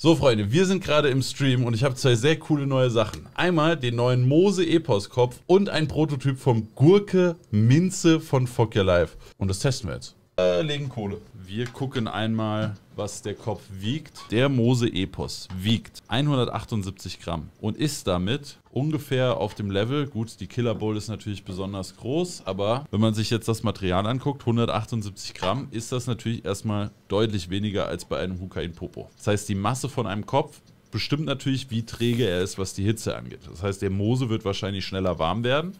So, Freunde, wir sind gerade im Stream und ich habe zwei sehr coole neue Sachen. Einmal den neuen Mose-Epos-Kopf und ein Prototyp vom Gurke Minze von Fuck Your Life. Und das testen wir jetzt. Äh, legen Kohle. Wir gucken einmal, was der Kopf wiegt. Der Mose Epos wiegt 178 Gramm und ist damit ungefähr auf dem Level. Gut, die Killer Bowl ist natürlich besonders groß, aber wenn man sich jetzt das Material anguckt, 178 Gramm, ist das natürlich erstmal deutlich weniger als bei einem Hukain Popo. Das heißt, die Masse von einem Kopf bestimmt natürlich, wie träge er ist, was die Hitze angeht. Das heißt, der Mose wird wahrscheinlich schneller warm werden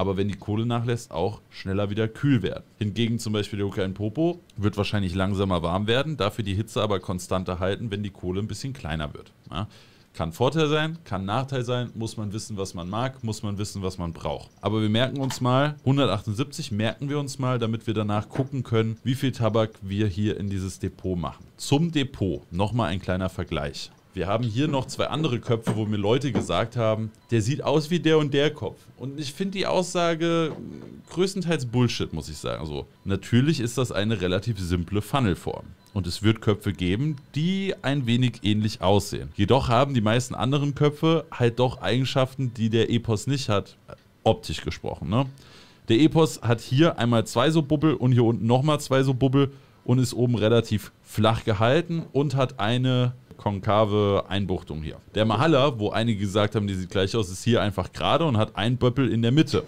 aber wenn die Kohle nachlässt, auch schneller wieder kühl werden. Hingegen zum Beispiel der Ukraine Popo wird wahrscheinlich langsamer warm werden, dafür die Hitze aber konstanter halten, wenn die Kohle ein bisschen kleiner wird. Ja? Kann Vorteil sein, kann Nachteil sein, muss man wissen, was man mag, muss man wissen, was man braucht. Aber wir merken uns mal, 178 merken wir uns mal, damit wir danach gucken können, wie viel Tabak wir hier in dieses Depot machen. Zum Depot nochmal ein kleiner Vergleich. Wir haben hier noch zwei andere Köpfe, wo mir Leute gesagt haben, der sieht aus wie der und der Kopf. Und ich finde die Aussage größtenteils Bullshit, muss ich sagen. Also, natürlich ist das eine relativ simple Funnelform. Und es wird Köpfe geben, die ein wenig ähnlich aussehen. Jedoch haben die meisten anderen Köpfe halt doch Eigenschaften, die der Epos nicht hat, optisch gesprochen. Ne? Der Epos hat hier einmal zwei so Bubbel und hier unten nochmal zwei so Bubbel und ist oben relativ flach gehalten und hat eine konkave Einbuchtung hier. Der Mahalla, wo einige gesagt haben, die sieht gleich aus, ist hier einfach gerade und hat ein Böppel in der Mitte.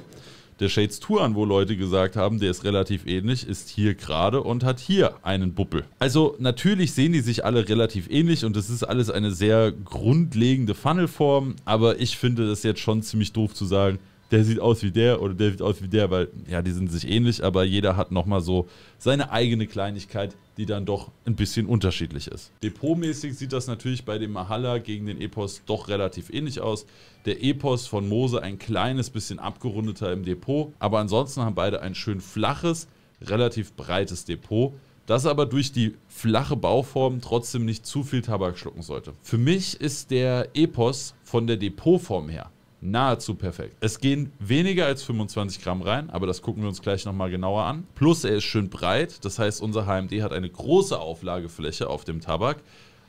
Der Shades Turan, wo Leute gesagt haben, der ist relativ ähnlich, ist hier gerade und hat hier einen Buppel. Also natürlich sehen die sich alle relativ ähnlich und das ist alles eine sehr grundlegende Funnelform, aber ich finde das jetzt schon ziemlich doof zu sagen, der sieht aus wie der oder der sieht aus wie der, weil ja, die sind sich ähnlich, aber jeder hat nochmal so seine eigene Kleinigkeit, die dann doch ein bisschen unterschiedlich ist. Depotmäßig sieht das natürlich bei dem Mahalla gegen den Epos doch relativ ähnlich aus. Der Epos von Mose ein kleines bisschen abgerundeter im Depot, aber ansonsten haben beide ein schön flaches, relativ breites Depot das aber durch die flache Bauform trotzdem nicht zu viel Tabak schlucken sollte. Für mich ist der Epos von der Depotform her nahezu perfekt. Es gehen weniger als 25 Gramm rein, aber das gucken wir uns gleich nochmal genauer an. Plus er ist schön breit, das heißt unser HMD hat eine große Auflagefläche auf dem Tabak,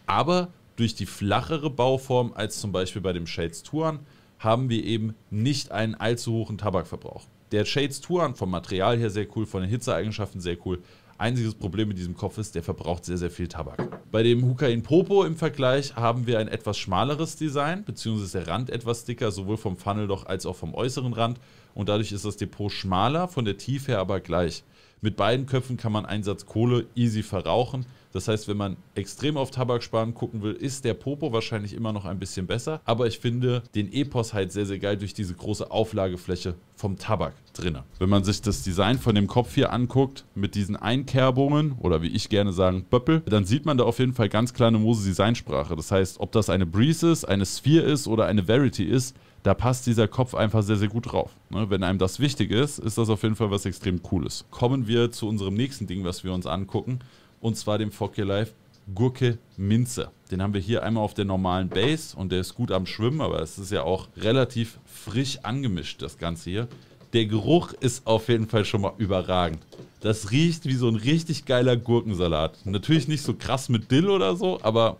aber durch die flachere Bauform als zum Beispiel bei dem Shades Touran haben wir eben nicht einen allzu hohen Tabakverbrauch. Der Shades Touran vom Material her sehr cool, von den Hitzeeigenschaften sehr cool, Einziges Problem mit diesem Kopf ist, der verbraucht sehr, sehr viel Tabak. Bei dem Hukain Popo im Vergleich haben wir ein etwas schmaleres Design, beziehungsweise der Rand etwas dicker, sowohl vom Funnelloch als auch vom äußeren Rand. Und dadurch ist das Depot schmaler, von der Tiefe her aber gleich. Mit beiden Köpfen kann man einen Satz Kohle easy verrauchen. Das heißt, wenn man extrem auf Tabak sparen gucken will, ist der Popo wahrscheinlich immer noch ein bisschen besser. Aber ich finde den Epos halt sehr, sehr geil durch diese große Auflagefläche vom Tabak drin. Wenn man sich das Design von dem Kopf hier anguckt, mit diesen Einkerbungen oder wie ich gerne sagen, Böppel, dann sieht man da auf jeden Fall ganz kleine Mose Designsprache. Das heißt, ob das eine Breeze ist, eine Sphere ist oder eine Verity ist, da passt dieser Kopf einfach sehr, sehr gut drauf. Ne? Wenn einem das wichtig ist, ist das auf jeden Fall was extrem Cooles. Kommen wir zu unserem nächsten Ding, was wir uns angucken, und zwar dem Focke Life. Gurke Minze. Den haben wir hier einmal auf der normalen Base und der ist gut am Schwimmen, aber es ist ja auch relativ frisch angemischt, das Ganze hier. Der Geruch ist auf jeden Fall schon mal überragend. Das riecht wie so ein richtig geiler Gurkensalat. Natürlich nicht so krass mit Dill oder so, aber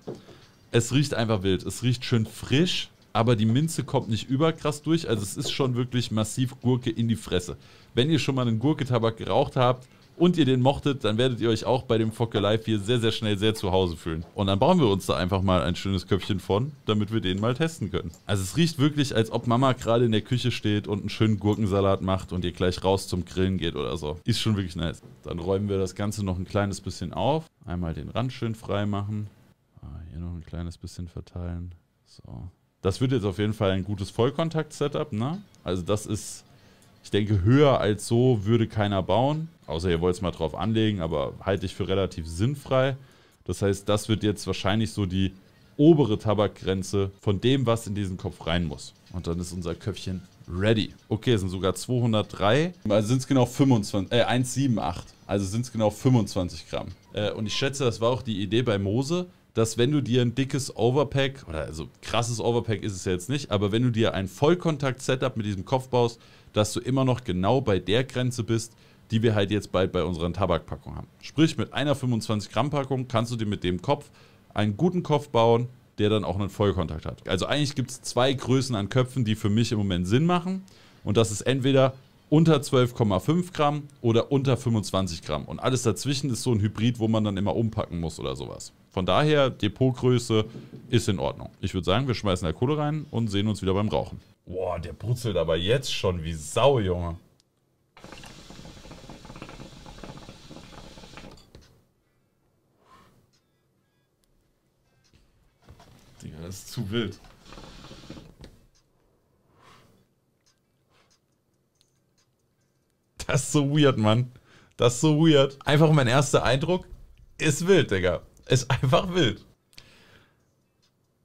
es riecht einfach wild. Es riecht schön frisch aber die Minze kommt nicht überkrass durch. Also es ist schon wirklich massiv Gurke in die Fresse. Wenn ihr schon mal einen Gurketabak geraucht habt und ihr den mochtet, dann werdet ihr euch auch bei dem Focke Live hier sehr, sehr schnell sehr zu Hause fühlen. Und dann bauen wir uns da einfach mal ein schönes Köpfchen von, damit wir den mal testen können. Also es riecht wirklich, als ob Mama gerade in der Küche steht und einen schönen Gurkensalat macht und ihr gleich raus zum Grillen geht oder so. Ist schon wirklich nice. Dann räumen wir das Ganze noch ein kleines bisschen auf. Einmal den Rand schön frei machen. Ah, hier noch ein kleines bisschen verteilen. So. Das wird jetzt auf jeden Fall ein gutes Vollkontakt-Setup, ne? Also das ist, ich denke, höher als so würde keiner bauen. Außer ihr wollt es mal drauf anlegen, aber halte ich für relativ sinnfrei. Das heißt, das wird jetzt wahrscheinlich so die obere Tabakgrenze von dem, was in diesen Kopf rein muss. Und dann ist unser Köpfchen ready. Okay, es sind sogar 203. Also sind es genau 25, äh, 178. Also sind es genau 25 Gramm. Äh, und ich schätze, das war auch die Idee bei Mose, dass wenn du dir ein dickes Overpack, oder also krasses Overpack ist es ja jetzt nicht, aber wenn du dir ein Vollkontakt-Setup mit diesem Kopf baust, dass du immer noch genau bei der Grenze bist, die wir halt jetzt bald bei unseren Tabakpackungen haben. Sprich, mit einer 25 Gramm Packung kannst du dir mit dem Kopf einen guten Kopf bauen, der dann auch einen Vollkontakt hat. Also eigentlich gibt es zwei Größen an Köpfen, die für mich im Moment Sinn machen. Und das ist entweder unter 12,5 Gramm oder unter 25 Gramm. Und alles dazwischen ist so ein Hybrid, wo man dann immer umpacken muss oder sowas. Von daher, Depotgröße ist in Ordnung. Ich würde sagen, wir schmeißen da Kohle rein und sehen uns wieder beim Rauchen. Boah, der brutzelt aber jetzt schon wie Sau, Junge. Digga, das ist zu wild. Das ist so weird, Mann. Das ist so weird. Einfach mein erster Eindruck ist wild, Digga. Ist einfach wild.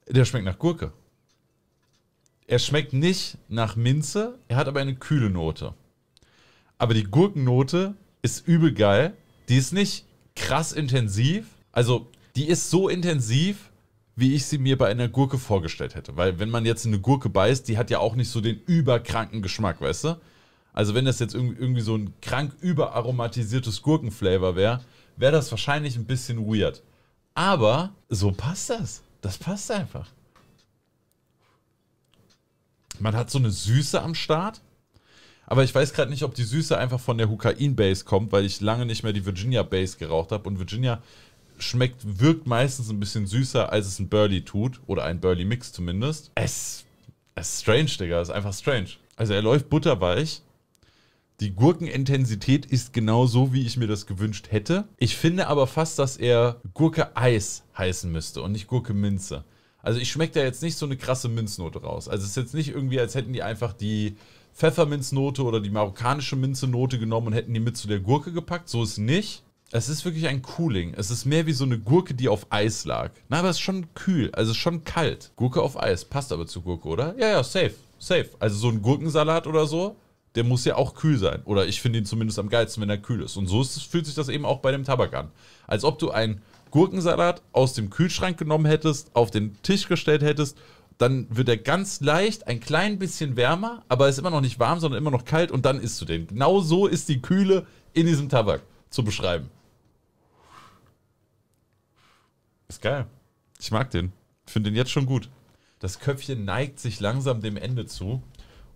Der schmeckt nach Gurke. Er schmeckt nicht nach Minze, er hat aber eine kühle Note. Aber die Gurkennote ist übel geil. Die ist nicht krass intensiv. Also, die ist so intensiv, wie ich sie mir bei einer Gurke vorgestellt hätte. Weil wenn man jetzt eine Gurke beißt, die hat ja auch nicht so den überkranken Geschmack, weißt du? Also wenn das jetzt irgendwie so ein krank überaromatisiertes Gurkenflavor wäre, wäre das wahrscheinlich ein bisschen weird. Aber so passt das. Das passt einfach. Man hat so eine Süße am Start. Aber ich weiß gerade nicht, ob die Süße einfach von der Hukain-Base kommt, weil ich lange nicht mehr die Virginia-Base geraucht habe. Und Virginia schmeckt, wirkt meistens ein bisschen süßer, als es ein Burley tut. Oder ein Burley-Mix zumindest. Es, es ist strange, Digga. Es ist einfach strange. Also er läuft butterweich. Die Gurkenintensität ist genau so, wie ich mir das gewünscht hätte. Ich finde aber fast, dass er Gurke Eis heißen müsste und nicht Gurke Minze. Also ich schmecke da jetzt nicht so eine krasse Minznote raus. Also es ist jetzt nicht irgendwie, als hätten die einfach die Pfefferminznote oder die marokkanische Minzenote genommen und hätten die mit zu der Gurke gepackt. So ist es nicht. Es ist wirklich ein Cooling. Es ist mehr wie so eine Gurke, die auf Eis lag. Na, aber es ist schon kühl. Also es ist schon kalt. Gurke auf Eis. Passt aber zu Gurke, oder? Ja, ja, safe. Safe. Also so ein Gurkensalat oder so der muss ja auch kühl sein. Oder ich finde ihn zumindest am geilsten, wenn er kühl ist. Und so ist, fühlt sich das eben auch bei dem Tabak an. Als ob du einen Gurkensalat aus dem Kühlschrank genommen hättest, auf den Tisch gestellt hättest, dann wird er ganz leicht ein klein bisschen wärmer, aber ist immer noch nicht warm, sondern immer noch kalt und dann isst du den. Genau so ist die Kühle in diesem Tabak zu beschreiben. Ist geil. Ich mag den. Finde den jetzt schon gut. Das Köpfchen neigt sich langsam dem Ende zu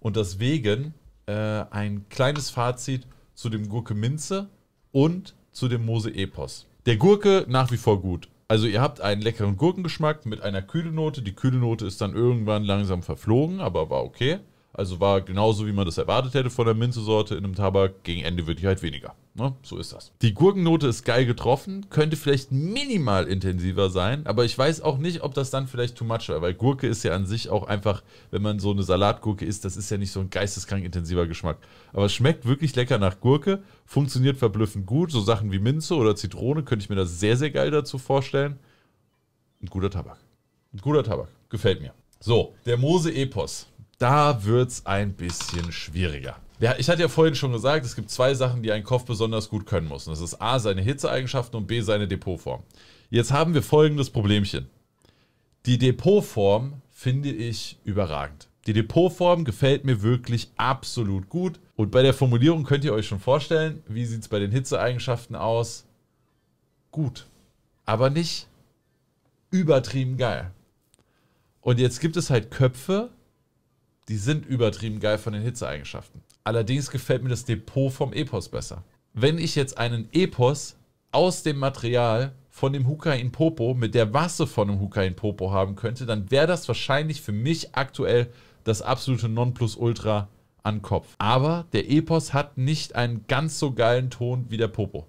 und deswegen äh, ein kleines Fazit zu dem Gurke Minze und zu dem Mose Epos. Der Gurke nach wie vor gut. Also ihr habt einen leckeren Gurkengeschmack mit einer Kühlnote. Die Kühlnote ist dann irgendwann langsam verflogen, aber war okay. Also war genauso, wie man das erwartet hätte von der Minzesorte in einem Tabak. Gegen Ende wird die halt weniger. Ne? So ist das. Die Gurkennote ist geil getroffen, könnte vielleicht minimal intensiver sein, aber ich weiß auch nicht, ob das dann vielleicht too much war, weil Gurke ist ja an sich auch einfach, wenn man so eine Salatgurke isst, das ist ja nicht so ein geisteskrank intensiver Geschmack. Aber es schmeckt wirklich lecker nach Gurke, funktioniert verblüffend gut. So Sachen wie Minze oder Zitrone könnte ich mir das sehr, sehr geil dazu vorstellen. Ein guter Tabak. Ein guter Tabak. Gefällt mir. So, der Mose-Epos da wird es ein bisschen schwieriger. Ja, ich hatte ja vorhin schon gesagt, es gibt zwei Sachen, die ein Kopf besonders gut können muss. Und das ist A, seine Hitzeeigenschaften und B, seine Depotform. Jetzt haben wir folgendes Problemchen. Die Depotform finde ich überragend. Die Depotform gefällt mir wirklich absolut gut. Und bei der Formulierung könnt ihr euch schon vorstellen, wie sieht es bei den Hitzeeigenschaften aus? Gut, aber nicht übertrieben geil. Und jetzt gibt es halt Köpfe, die sind übertrieben geil von den Hitzeeigenschaften. Allerdings gefällt mir das Depot vom Epos besser. Wenn ich jetzt einen Epos aus dem Material von dem Hukain Popo mit der Masse von dem Hukain Popo haben könnte, dann wäre das wahrscheinlich für mich aktuell das absolute Nonplusultra an Kopf. Aber der Epos hat nicht einen ganz so geilen Ton wie der Popo.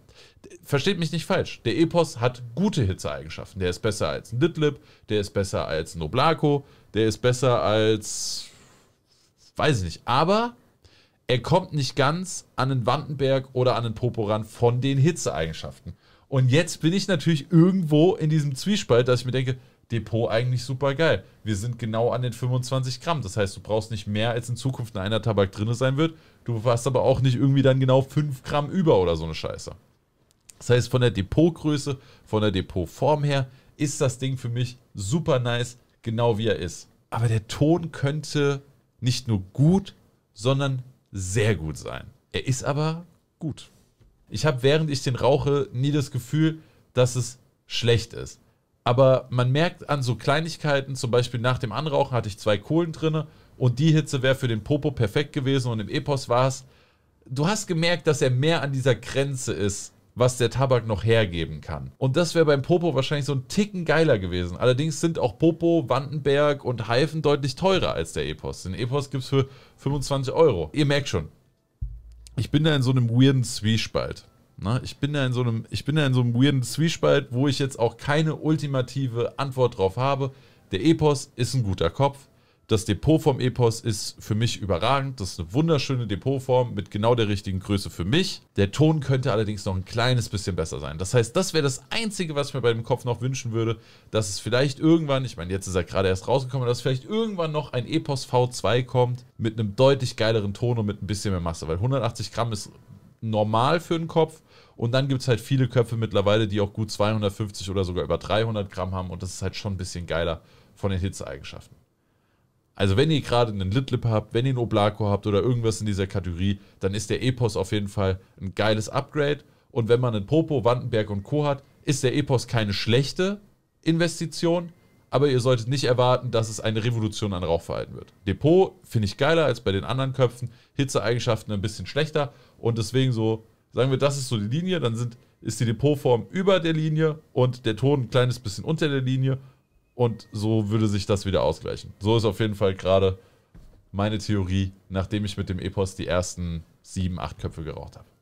Versteht mich nicht falsch. Der Epos hat gute Hitzeeigenschaften. Der ist besser als ein Ditlip, der ist besser als ein Oblako, der ist besser als weiß ich nicht. Aber er kommt nicht ganz an den Wandenberg oder an den Popo ran von den Hitzeeigenschaften. Und jetzt bin ich natürlich irgendwo in diesem Zwiespalt, dass ich mir denke, Depot eigentlich super geil. Wir sind genau an den 25 Gramm. Das heißt, du brauchst nicht mehr, als in Zukunft in einer Tabak drin sein wird. Du hast aber auch nicht irgendwie dann genau 5 Gramm über oder so eine Scheiße. Das heißt, von der Depotgröße, von der Depotform her, ist das Ding für mich super nice, genau wie er ist. Aber der Ton könnte nicht nur gut, sondern sehr gut sein. Er ist aber gut. Ich habe, während ich den rauche, nie das Gefühl, dass es schlecht ist. Aber man merkt an so Kleinigkeiten, zum Beispiel nach dem Anrauchen hatte ich zwei Kohlen drin und die Hitze wäre für den Popo perfekt gewesen und im Epos war es. Du hast gemerkt, dass er mehr an dieser Grenze ist, was der Tabak noch hergeben kann. Und das wäre beim Popo wahrscheinlich so ein Ticken geiler gewesen. Allerdings sind auch Popo, Wandenberg und Heifen deutlich teurer als der Epos. Den Epos gibt es für 25 Euro. Ihr merkt schon, ich bin da in so einem weirden Zwiespalt. Na, ne? ich, bin da in so einem, ich bin da in so einem weirden Zwiespalt, wo ich jetzt auch keine ultimative Antwort drauf habe. Der Epos ist ein guter Kopf. Das Depot vom Epos ist für mich überragend. Das ist eine wunderschöne Depotform mit genau der richtigen Größe für mich. Der Ton könnte allerdings noch ein kleines bisschen besser sein. Das heißt, das wäre das Einzige, was ich mir bei dem Kopf noch wünschen würde, dass es vielleicht irgendwann, ich meine, jetzt ist er gerade erst rausgekommen, dass vielleicht irgendwann noch ein Epos V2 kommt mit einem deutlich geileren Ton und mit ein bisschen mehr Masse. Weil 180 Gramm ist normal für einen Kopf. Und dann gibt es halt viele Köpfe mittlerweile, die auch gut 250 oder sogar über 300 Gramm haben. Und das ist halt schon ein bisschen geiler von den Hitzeeigenschaften. Also wenn ihr gerade einen Litlip habt, wenn ihr einen Oblako habt oder irgendwas in dieser Kategorie, dann ist der Epos auf jeden Fall ein geiles Upgrade. Und wenn man einen Popo, Wandenberg und Co. hat, ist der Epos keine schlechte Investition, aber ihr solltet nicht erwarten, dass es eine Revolution an Rauchverhalten wird. Depot finde ich geiler als bei den anderen Köpfen, Hitzeeigenschaften ein bisschen schlechter und deswegen so, sagen wir, das ist so die Linie, dann sind, ist die Depotform über der Linie und der Ton ein kleines bisschen unter der Linie und so würde sich das wieder ausgleichen. So ist auf jeden Fall gerade meine Theorie, nachdem ich mit dem Epos die ersten sieben, acht Köpfe geraucht habe.